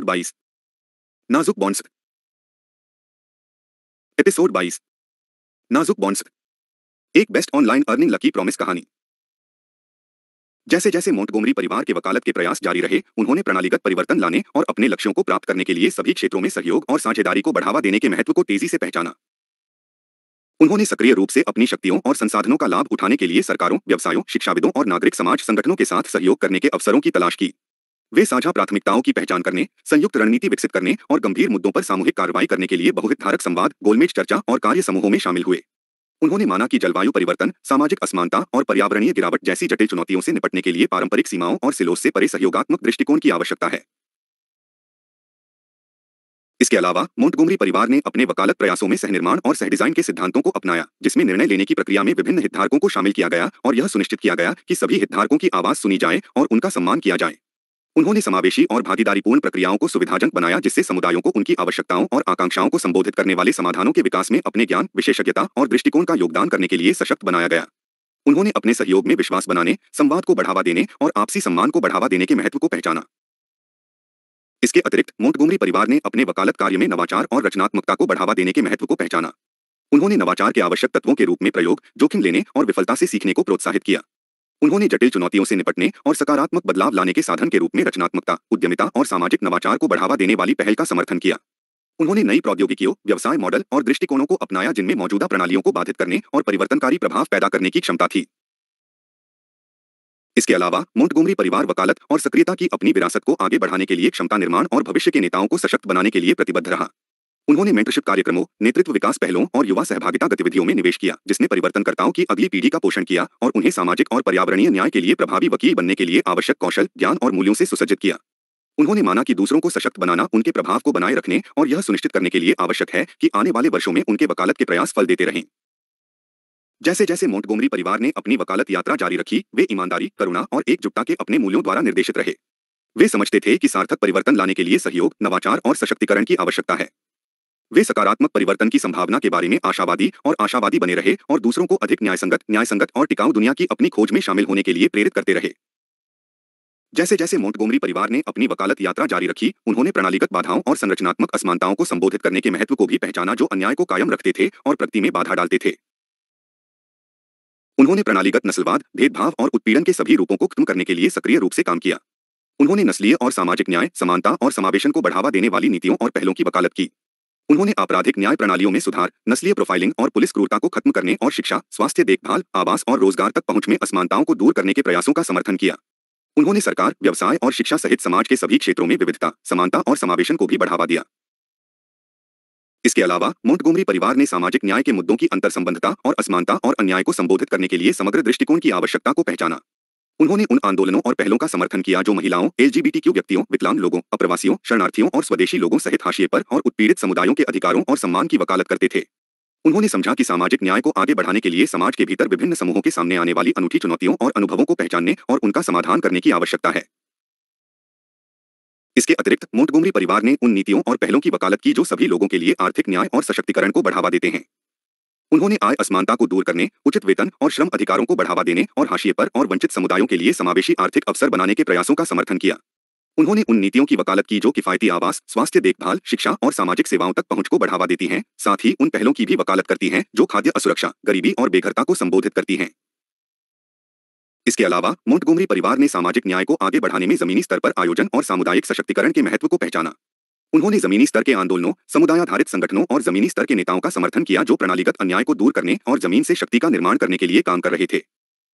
episode बाईस नाजुक bones episode बाईस नाजुक बॉन्स एक best online earning lucky promise कहानी जैसे जैसे मोंटगोमरी परिवार के वकालत के प्रयास जारी रहे उन्होंने प्रणालीगत परिवर्तन लाने और अपने लक्ष्यों को प्राप्त करने के लिए सभी क्षेत्रों में सहयोग और साझेदारी को बढ़ावा देने के महत्व को तेजी से पहचाना उन्होंने सक्रिय रूप से अपनी शक्तियों और संसाधनों का लाभ उठाने के लिए सरकारों व्यवसायों शिक्षाविदों और नागरिक समाज संगठनों के साथ सहयोग करने के अवसरों की तलाश की वे साझा प्राथमिकताओं की पहचान करने संयुक्त रणनीति विकसित करने और गंभीर मुद्दों पर सामूहिक कार्रवाई करने के लिए बहुहितधारक संवाद गोलमेज चर्चा और कार्य समूहों में शामिल हुए उन्होंने माना कि जलवायु परिवर्तन सामाजिक असमानता और पर्यावरणीय गिरावट जैसी जटिल चुनौतियों से निपटने के लिए पारंपरिक सीमाओं और सिलोस से परे सहयोगात्मक दृष्टिकोण की आवश्यकता है इसके अलावा मोन्टगुमरी परिवार ने अपने वकालत प्रयासों में सहनिर्माण और सहडिजाइन के सिद्धांतों को अपनाया जिसमें निर्णय लेने की प्रक्रिया में विभिन्न हितधारकों को शामिल किया गया और यह सुनिश्चित किया गया कि सभी हितधारकों की आवाज सुनी जाए और उनका सम्मान किया जाए उन्होंने समावेशी और भागीदारीपूर्ण प्रक्रियाओं को सुविधाजनक बनाया जिससे समुदायों को उनकी आवश्यकताओं और आकांक्षाओं को संबोधित करने वाले समाधानों के विकास में अपने ज्ञान विशेषज्ञता और दृष्टिकोण का योगदान करने के लिए सशक्त बनाया गया उन्होंने अपने सहयोग में विश्वास बनाने संवाद को बढ़ावा देने और आपसी सम्मान को बढ़ावा देने के महत्व को पहचाना इसके अतिरिक्त मोटगुमरी परिवार ने अपने वकालत कार्य में नवाचार और रचनात्मकता को बढ़ावा देने के महत्व को पहचाना उन्होंने नवाचार के आवश्यक तत्वों के रूप में प्रयोग जोखिम लेने और विफलता से सीखने को प्रोत्साहित किया उन्होंने जटिल चुनौतियों से निपटने और सकारात्मक बदलाव लाने के साधन के रूप में रचनात्मकता उद्यमिता और सामाजिक नवाचार को बढ़ावा देने वाली पहल का समर्थन किया उन्होंने नई प्रौद्योगिकियों व्यवसाय मॉडल और दृष्टिकोणों को अपनाया जिनमें मौजूदा प्रणालियों को बाधित करने और परिवर्तनकारी प्रभाव पैदा करने की क्षमता थी इसके अलावा मोंटगोमरी परिवार वकालत और सक्रियता की अपनी विरासत को आगे बढ़ाने के लिए क्षमता निर्माण और भविष्य के नेताओं को सशक्त बनाने के लिए प्रतिबद्ध रहा उन्होंने मेंटरशिप कार्यक्रमों नेतृत्व विकास पहलों और युवा सहभागिता गतिविधियों में निवेश किया जिसने परिवर्तनकर्ताओं की अगली पीढ़ी का पोषण किया और उन्हें सामाजिक और पर्यावरणीय न्याय के लिए प्रभावी वकील बनने के लिए आवश्यक कौशल ज्ञान और मूल्यों से सुसज्जित किया उन्होंने माना कि दूसरों को सशक्त बनाना उनके प्रभाव को बनाए रखने और यह सुनिश्चित करने के लिए आवश्यक है कि आने वाले वर्षों में उनके वकालत के प्रयास फल देते रहें जैसे जैसे मोंटगोमरी परिवार ने अपनी वकालत यात्रा जारी रखी वे ईमानदारी करुणा और एकजुटता के अपने मूल्यों द्वारा निर्देशित रहे वे समझते थे कि सार्थक परिवर्तन लाने के लिए सहयोग नवाचार और सशक्तिकरण की आवश्यकता है वे सकारात्मक परिवर्तन की संभावना के बारे में आशावादी और आशावादी बने रहे और दूसरों को अधिक न्यायसंगत न्यायसंगत और टिकाऊ दुनिया की अपनी खोज में शामिल होने के लिए प्रेरित करते रहे जैसे जैसे मोटगोमरी परिवार ने अपनी वकालत यात्रा जारी रखी उन्होंने प्रणालीगत बाधाओं और संरचनात्मक असमानताओं को संबोधित करने के महत्व को भी पहचाना जो अन्याय को कायम रखते थे और प्रगति में बाधा डालते थे उन्होंने प्रणालीगत नस्लवाद भेदभाव और उत्पीड़न के सभी रूपों को खत्म करने के लिए सक्रिय रूप से काम किया उन्होंने नस्लीय और सामाजिक न्याय समानता और समावेशन को बढ़ावा देने वाली नीतियों और पहलों की वकालत की उन्होंने आपराधिक न्याय प्रणालियों में सुधार नस्लीय प्रोफाइलिंग और पुलिस क्रूरता को खत्म करने और शिक्षा स्वास्थ्य देखभाल आवास और रोजगार तक पहुंच में असमानताओं को दूर करने के प्रयासों का समर्थन किया उन्होंने सरकार व्यवसाय और शिक्षा सहित समाज के सभी क्षेत्रों में विविधता समानता और समावेशन को भी बढ़ावा दिया इसके अलावा मोंटगोमरी परिवार ने सामाजिक न्याय के मुद्दों की अंतर्संबंधता और असमानता और अन्याय को संबोधित करने के लिए समग्र दृष्टिकोण की आवश्यकता को पहचाना उन्होंने उन आंदोलनों और पहलों का समर्थन किया जो महिलाओं एलजीबीटीक्यू व्यक्तियों विकलांग लोगों अप्रवासियों शरणार्थियों और स्वदेशी लोगों सहित हाशिए पर और उत्पीड़ित समुदायों के अधिकारों और सम्मान की वकालत करते थे उन्होंने समझा कि सामाजिक न्याय को आगे बढ़ाने के लिए समाज के भीतर विभिन्न समूहों के सामने आने वाली अनूठी चुनौतियों और अनुभवों को पहचानने और उनका समाधान करने की आवश्यकता है इसके अतिरिक्त मोंटगोमरी परिवार ने उन नीतियों और पहलों की वकालत की जो सभी लोगों के लिए आर्थिक न्याय और सशक्तिकरण को बढ़ावा देते हैं उन्होंने आय असमानता को दूर करने उचित वेतन और श्रम अधिकारों को बढ़ावा देने और हाशिए पर और वंचित समुदायों के लिए समावेशी आर्थिक अवसर बनाने के प्रयासों का समर्थन किया उन्होंने उन नीतियों की वकालत की जो किफायती आवास स्वास्थ्य देखभाल शिक्षा और सामाजिक सेवाओं तक पहुंच को बढ़ावा देती हैं साथ ही उन पहलों की भी वकालत करती हैं जो खाद्य असुरक्षा गरीबी और बेघरता को संबोधित करती हैं इसके अलावा मोंटगोमरी परिवार ने सामाजिक न्याय को आगे बढ़ाने में जमीनी स्तर पर आयोजन और सामुदायिक सशक्तिकरण के महत्व को पहचाना उन्होंने जमीनी स्तर के आंदोलनों समुदाय आधारित संगठनों और जमीनी स्तर के नेताओं का समर्थन किया जो प्रणालीगत अन्याय को दूर करने और जमीन से शक्ति का निर्माण करने के लिए काम कर रहे थे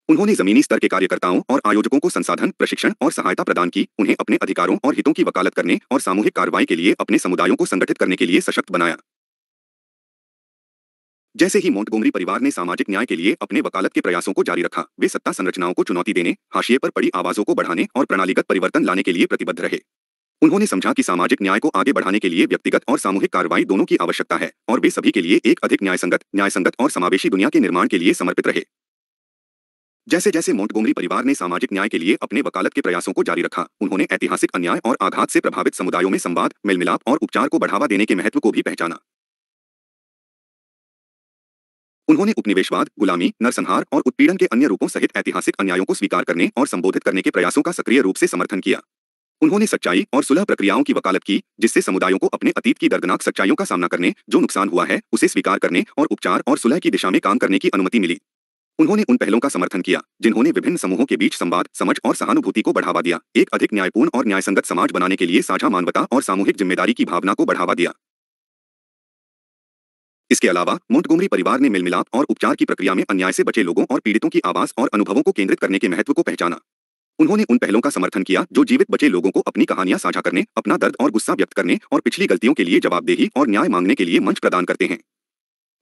उन्होंने जमीनी स्तर के कार्यकर्ताओं और आयोजकों को संसाधन प्रशिक्षण और सहायता प्रदान की उन्हें अपने अधिकारों और हितों की वकालत करने और सामूहिक कार्रवाई के लिए अपने समुदायों को संगठित करने के लिए सशक्त बनाया जैसे ही मोंटगोमरी परिवार ने सामाजिक न्याय के लिए अपने वकालत के प्रयासों को जारी रखा वे सत्ता संरचनाओं को चुनौती देने हाशिए पर पड़ी आवाजों को बढ़ाने और प्रणालीगत परिवर्तन लाने के लिए प्रतिबद्ध रहे उन्होंने समझा कि सामाजिक न्याय को आगे बढ़ाने के लिए व्यक्तिगत और सामूहिक कार्रवाई दोनों की आवश्यकता है और वे सभी के लिए एक अधिक न्यायसंगत न्यायसंगत और समावेशी दुनिया के निर्माण के लिए समर्पित रहे जैसे जैसे मोटगोमरी परिवार ने सामाजिक न्याय के लिए अपने वकालत के प्रयासों को जारी रखा उन्होंने ऐतिहासिक अन्याय और आघात से प्रभावित समुदायों में संवाद मिलमिलाप और उपचार को बढ़ावा देने के महत्व को भी पहचाना उन्होंने उपनिवेशवाद गुलामी नरसंहार और उत्पीड़न के अन्य रूपों सहित ऐतिहासिक अन्यायों को स्वीकार करने और संबोधित करने के प्रयासों का सक्रिय रूप से समर्थन किया उन्होंने सच्चाई और सुलह प्रक्रियाओं की वकालत की जिससे समुदायों को अपने अतीत की दर्दनाक सच्चाइयों का सामना करने जो नुकसान हुआ है उसे स्वीकार करने और उपचार और सुलह की दिशा में काम करने की अनुमति मिली उन्होंने उन पहलों का समर्थन किया जिन्होंने विभिन्न समूहों के बीच संवाद समझ और सहानुभूति को बढ़ावा दिया एक अधिक न्यायपूर्ण और न्यायसंगत समाज बनाने के लिए साझा मानवता और सामूहिक जिम्मेदारी की भावना को बढ़ावा दिया इसके अलावा मोंटगोमरी परिवार ने मिलमिलाप और उपचार की प्रक्रिया में अन्याय से बचे लोगों और पीड़ितों की आवाज और अनुभवों को केंद्रित करने के महत्व को पहचाना उन्होंने उन पहलों का समर्थन किया जो जीवित बचे लोगों को अपनी कहानियां साझा करने अपना दर्द और गुस्सा व्यक्त करने और पिछली गलतियों के लिए जवाबदेही और न्याय मांगने के लिए मंच प्रदान करते हैं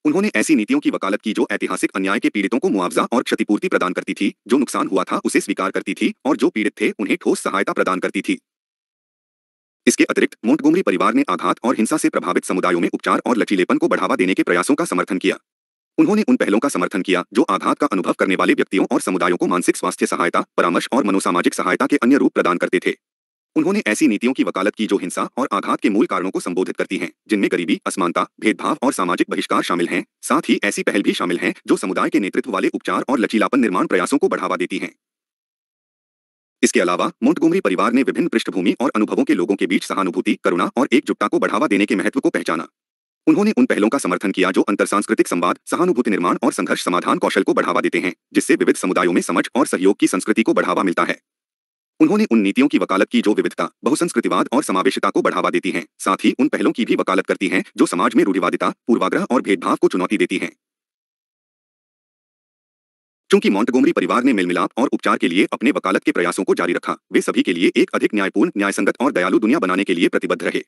उन्होंने ऐसी नीतियों की वकालत की जो ऐतिहासिक अन्याय के पीड़ितों को मुआवजा और क्षतिपूर्ति प्रदान करती थी जो नुकसान हुआ था उसे स्वीकार करती थी और जो पीड़ित थे उन्हें ठोस सहायता प्रदान करती थी इसके अतिरिक्त मोटगुमरी परिवार ने आघात और हिंसा से प्रभावित समुदायों में उपचार और लचीलेपन को बढ़ावा देने के प्रयासों का समर्थन किया उन्होंने उन पहलों का समर्थन किया जो आघात का अनुभव करने वाले व्यक्तियों और समुदायों को मानसिक स्वास्थ्य सहायता परामर्श और मनोसामाजिक सहायता के अन्य रूप प्रदान करते थे उन्होंने ऐसी नीतियों की वकालत की जो हिंसा और आघात के मूल कारणों को संबोधित करती हैं जिनमें गरीबी असमानता भेदभाव और सामाजिक बहिष्कार शामिल हैं साथ ही ऐसी पहल भी शामिल हैं जो समुदाय के नेतृत्व वाले उपचार और लचीलापन निर्माण प्रयासों को बढ़ावा देती हैं इसके अलावा मोंटगोमरी परिवार ने विभिन्न पृष्ठभूमि और अनुभवों के लोगों के बीच सहानुभूति करुणा और एकजुटता को बढ़ावा देने के महत्व को पहचाना उन्होंने उन पहलों का समर्थन किया जो अंतर सांस्कृतिक संवाद सहानुभूति निर्माण और संघर्ष समाधान कौशल को बढ़ावा देते हैं जिससे विविध समुदायों में समझ और सहयोग की संस्कृति को बढ़ावा मिलता है उन्होंने उन नीतियों की वकालत की जो विविधता बहुसंस्कृतिवाद और समावेशता को बढ़ावा देती हैं साथ ही उन पहलों की भी वकालत करती हैं जो समाज में रूढ़िवादिता पूर्वाग्रह और भेदभाव को चुनौती देती हैं चूंकि मॉन्टगोमरी परिवार ने मिलमिलाप और उपचार के लिए अपने वकालत के प्रयासों को जारी रखा वे सभी के लिए एक अधिक न्यायपूर्ण न्यायसंगत और दयालु दुनिया बनाने के लिए प्रतिबद्ध रहे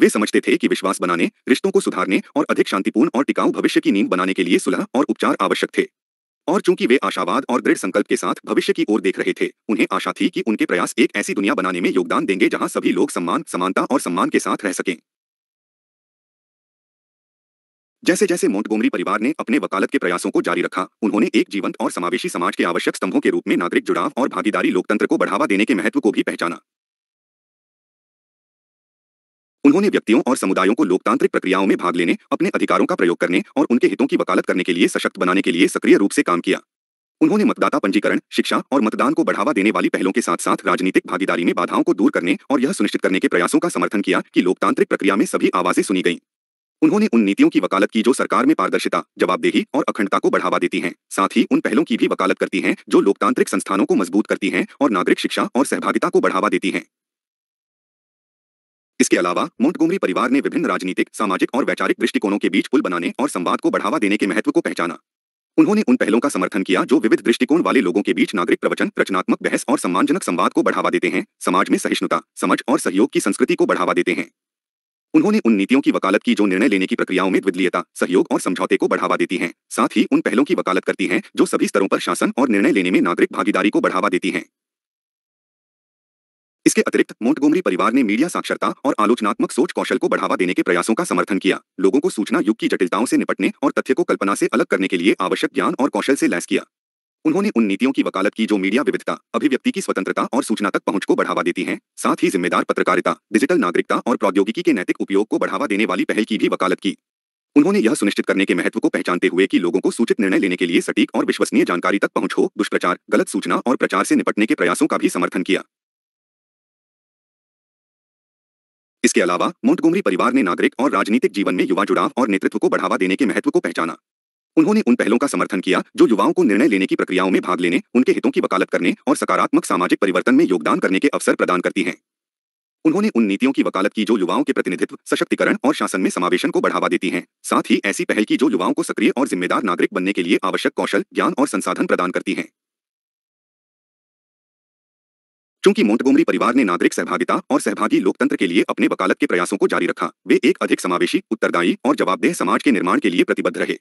वे समझते थे कि विश्वास बनाने रिश्तों को सुधारने और अधिक शांतिपूर्ण और टिकाऊ भविष्य की नींव बनाने के लिए सुलह और उपचार आवश्यक थे और चूंकि वे आशावाद और दृढ़ संकल्प के साथ भविष्य की ओर देख रहे थे उन्हें आशा थी कि उनके प्रयास एक ऐसी दुनिया बनाने में योगदान देंगे जहां सभी लोग सम्मान समानता और सम्मान के साथ रह सकें जैसे जैसे मोंटगोमरी परिवार ने अपने वकालत के प्रयासों को जारी रखा उन्होंने एक जीवंत और समावेशी समाज के आवश्यक स्तंभों के रूप में नागरिक जुड़ाव और भागीदारी लोकतंत्र को बढ़ावा देने के महत्व को भी पहचाना उन्होंने व्यक्तियों और समुदायों को लोकतांत्रिक प्रक्रियाओं में भाग लेने अपने अधिकारों का प्रयोग करने और उनके हितों की वकालत करने के लिए सशक्त बनाने के लिए सक्रिय रूप से काम किया उन्होंने मतदाता पंजीकरण शिक्षा और मतदान को बढ़ावा देने वाली पहलों के साथ साथ राजनीतिक भागीदारी में बाधाओं को दूर करने और यह सुनिश्चित करने के प्रयासों का समर्थन किया कि लोकतांत्रिक प्रक्रिया में सभी आवाजें सुनी गईं उन्होंने उन नीतियों की वकालत की जो सरकार में पारदर्शिता जवाबदेही और अखंडता को बढ़ावा देती हैं साथ ही उन पहलों की भी वकालत करती हैं जो लोकतांत्रिक संस्थानों को मजबूत करती हैं और नागरिक शिक्षा और सहभागिता को बढ़ावा देती हैं इसके अलावा मोंटगोमरी परिवार ने विभिन्न राजनीतिक सामाजिक और वैचारिक दृष्टिकोणों के बीच पुल बनाने और संवाद को बढ़ावा देने के महत्व को पहचाना उन्होंने उन पहलों का समर्थन किया जो विविध दृष्टिकोण वाले लोगों के बीच नागरिक प्रवचन रचनात्मक बहस और सम्मानजनक संवाद को बढ़ावा देते हैं समाज में सहिष्णुता समझ और सहयोग की संस्कृति को बढ़ावा देते हैं उन्होंने उन नीतियों की वकालत की जो निर्णय लेने की प्रक्रियाओं में विद्लीयता सहयोग और समझौते को बढ़ावा देती हैं साथ ही उन पहलों की वकालत करती हैं जो सभी स्तरों पर शासन और निर्णय लेने में नागरिक भागीदारी को बढ़ावा देती हैं इसके अतिरिक्त गोमरी परिवार ने मीडिया साक्षरता और आलोचनात्मक सोच कौशल को बढ़ावा देने के प्रयासों का समर्थन किया लोगों को सूचना युग की जटिलताओं से निपटने और तथ्य को कल्पना से अलग करने के लिए आवश्यक ज्ञान और कौशल से लैस किया उन्होंने उन नीतियों की वकालत की जो मीडिया विविधता अभिव्यक्ति की स्वतंत्रता और सूचना तक पहुंच को बढ़ावा देती हैं साथ ही जिम्मेदार पत्रकारिता डिजिटल नागरिकता और प्रौद्योगिकी के नैतिक उपयोग को बढ़ावा देने वाली पहल की भी वकालत की उन्होंने यह सुनिश्चित करने के महत्व को पहचानते हुए कि लोगों को सूचित निर्णय लेने के लिए सटीक और विश्वसनीय जानकारी तक पहुंच हो दुष्प्रचार गलत सूचना और प्रचार से निपटने के प्रयासों का भी समर्थन किया इसके अलावा मोंटगोमरी परिवार ने नागरिक और राजनीतिक जीवन में युवा जुड़ाव और नेतृत्व को बढ़ावा देने के महत्व को पहचाना उन्होंने उन पहलों का समर्थन किया जो युवाओं को निर्णय लेने की प्रक्रियाओं में भाग लेने उनके हितों की वकालत करने और सकारात्मक सामाजिक परिवर्तन में योगदान करने के अवसर प्रदान करती हैं उन्होंने उन नीतियों की वकालत की जो युवाओं के प्रतिनिधित्व सशक्तिकरण और शासन में समावेशन को बढ़ावा देती हैं साथ ही ऐसी पहल की जो युवाओं को सक्रिय और जिम्मेदार नागरिक बनने के लिए आवश्यक कौशल ज्ञान और संसाधन प्रदान करती हैं चूंकि मोन्टगोमरी परिवार ने नागरिक सहभागिता और सहभागी लोकतंत्र के लिए अपने वकालत के प्रयासों को जारी रखा वे एक अधिक समावेशी उत्तरदायी और जवाबदेह समाज के निर्माण के लिए प्रतिबद्ध रहे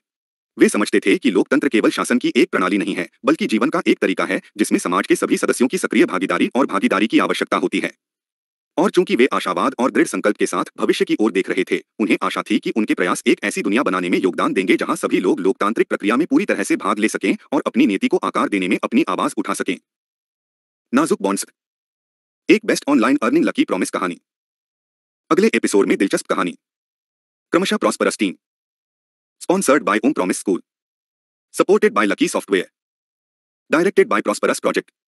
वे समझते थे कि लोकतंत्र केवल शासन की एक प्रणाली नहीं है बल्कि जीवन का एक तरीका है जिसमें समाज के सभी सदस्यों की सक्रिय भागीदारी और भागीदारी की आवश्यकता होती है और चूंकि वे आशावाद और दृढ़ संकल्प के साथ भविष्य की ओर देख रहे थे उन्हें आशा थी कि उनके प्रयास एक ऐसी दुनिया बनाने में योगदान देंगे जहां सभी लोग लोकतांत्रिक प्रक्रिया में पूरी तरह से भाग ले सकें और अपनी नीति को आकार देने में अपनी आवाज उठा सकें नाजुक बॉन्ड्स एक best online earning lucky promise कहानी अगले एपिसोड में दिलचस्प कहानी क्रमशः prosperous team sponsored by Om promise school supported by lucky software directed by prosperous project